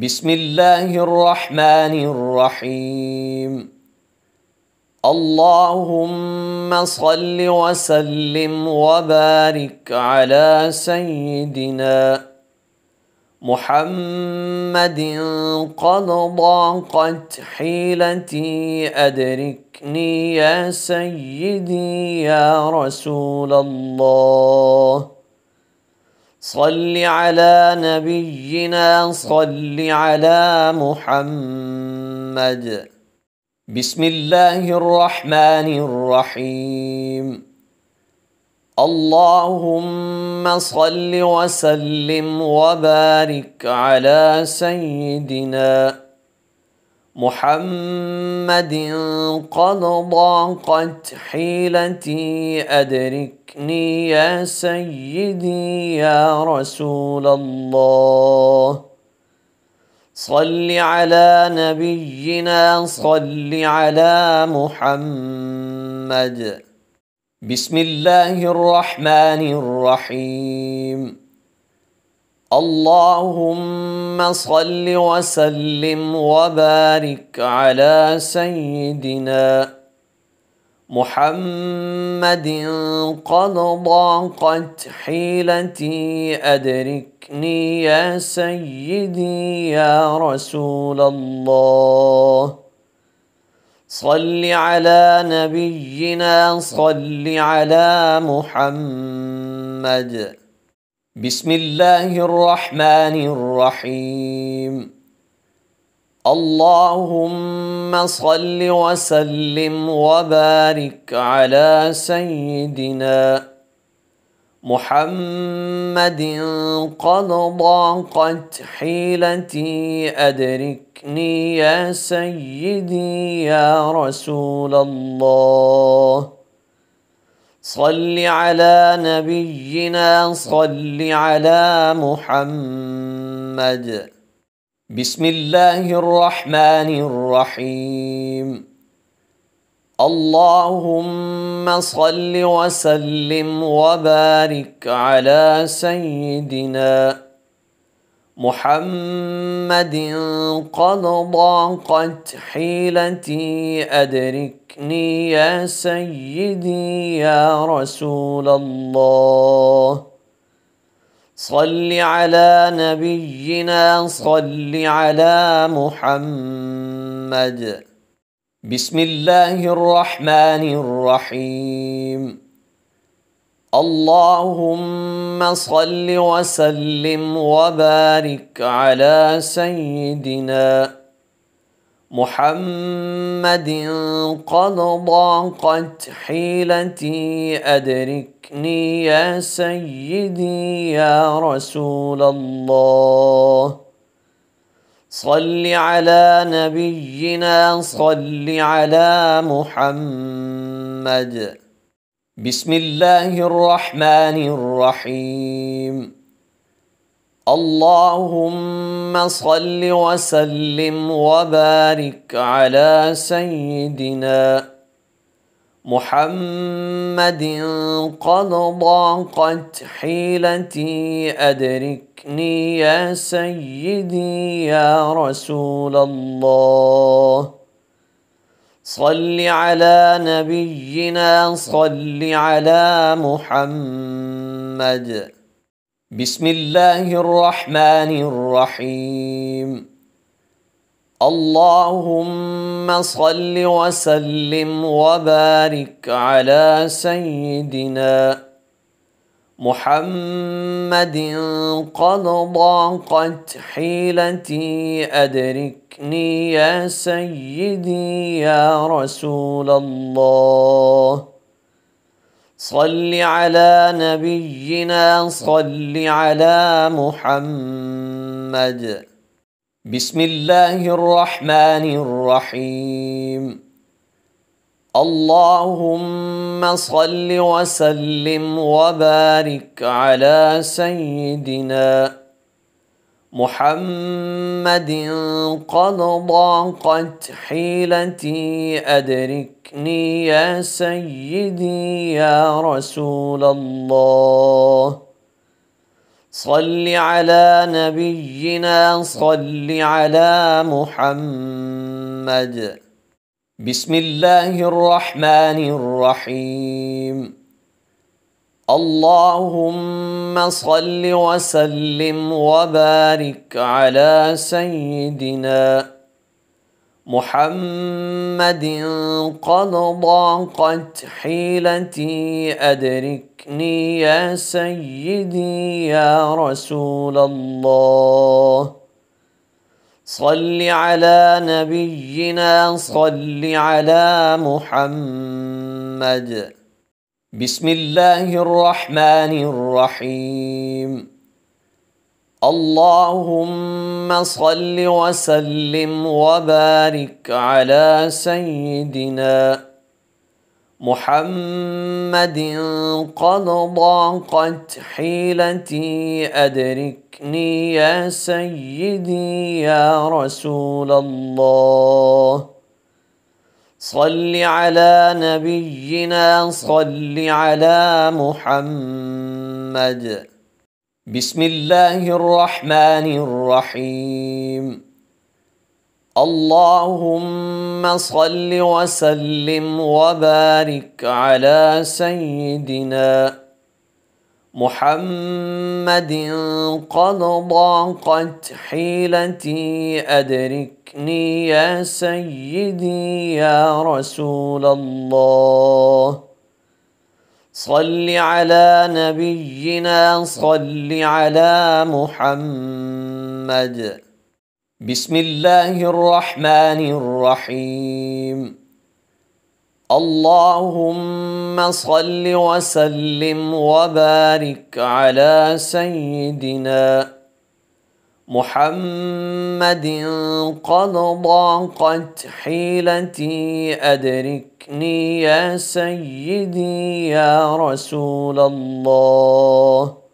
بسم الله الرحمن الرحيم اللهم صل وسلم وبارك على سيدنا محمد قد ضاقت حيلتي أدركني يا سيدي يا رسول الله صل على نبينا صل على محمد بسم الله الرحمن الرحيم اللهم صل وسلم وبارك على سيدنا محمد قد ضاقت حيلتي أدركني يا سيدي يا رسول الله صل على نبينا صل على محمد بسم الله الرحمن الرحيم اللهم صل وسلم وبارك على سيدنا محمد قد ضاقت حيلتي أدركني يا سيدي يا رسول الله صل على نبينا صل على محمد بسم الله الرحمن الرحيم اللهم صل وسلم وبارك على سيدنا محمد قد ضاقت حيلتي أدركني يا سيدي يا رسول الله صل على نبينا صل على محمد بسم الله الرحمن الرحيم اللهم صل وسلم وبارك على سيدنا محمد قد ضاقت حيلتي أدركني يا سيدي يا رسول الله صل على نبينا صل على محمد بسم الله الرحمن الرحيم اللهم صل وسلم وبارك على سيدنا محمد قد ضاقت حيلتي أدركني يا سيدي يا رسول الله صل على نبينا صل على محمد بسم الله الرحمن الرحيم اللهم صل وسلم وبارك على سيدنا محمد قد ضاقت حيلتي أدركني يا سيدي يا رسول الله صل على نبينا صل على محمد بسم الله الرحمن الرحيم اللهم صل وسلم وبارك على سيدنا محمد قد ضاقت حيلتي أدركني يا سيدي يا رسول الله صل على نبينا صل على محمد بسم الله الرحمن الرحيم اللهم صل وسلم وبارك على سيدنا محمد قد ضاقت حيلتي أدركني يا سيدي يا رسول الله صل على نبينا صل على محمد بسم الله الرحمن الرحيم اللهم صل وسلم وبارك على سيدنا محمد قد ضاقت حيلتي أدركني يا سيدي يا رسول الله صل على نبينا صل على محمد بسم الله الرحمن الرحيم اللهم صل وسلم وبارك على سيدنا محمد قد ضاقت حيلتي أدركني يا سيدي يا رسول الله صل على نبينا صل على محمد بسم الله الرحمن الرحيم اللهم صل وسلم وبارك على سيدنا محمد قد ضاقت حيلتي أدركني يا سيدي يا رسول الله صل على نبينا صل على محمد بسم الله الرحمن الرحيم اللهم صل وسلم وبارك على سيدنا محمد قد ضاقت حيلتي أدركني يا سيدي يا رسول الله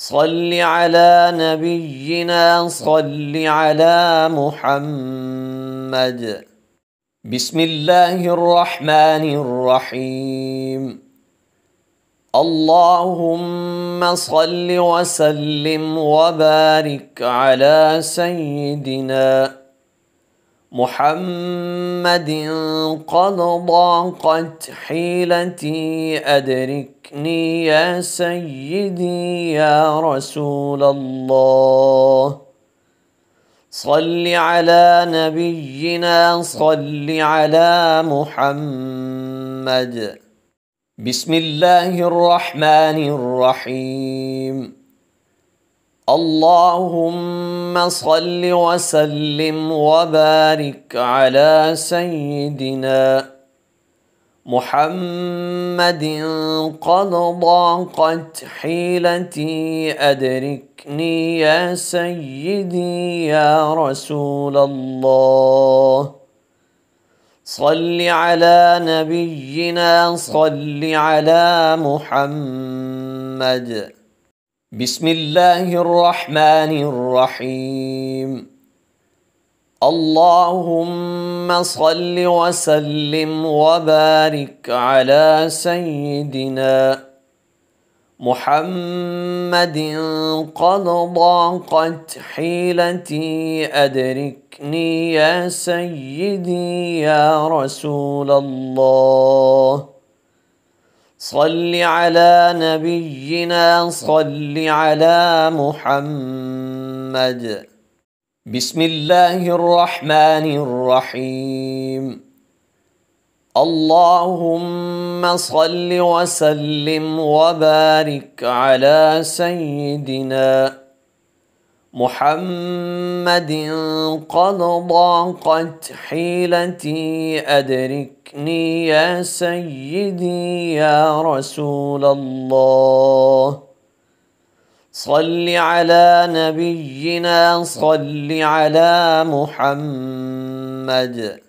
صل على نبينا صل على محمد بسم الله الرحمن الرحيم اللهم صل وسلم وبارك على سيدنا محمد قد ضاقت حيلتي أدركني يا سيدي يا رسول الله صل على نبينا صل على محمد بسم الله الرحمن الرحيم اللهم صل وسلم وبارك على سيدنا محمد قد ضاقت حيلتي أدركني يا سيدي يا رسول الله صل على نبينا صل على محمد بسم الله الرحمن الرحيم اللهم صل وسلم وبارك على سيدنا محمد قد ضاقت حيلتي أدركني يا سيدي يا رسول الله صل على نبينا صل على محمد بسم الله الرحمن الرحيم اللهم صل وسلم وبارك على سيدنا محمد قد ضاقت حيلتي أدركني يا سيدي يا رسول الله صل على نبينا صل على محمد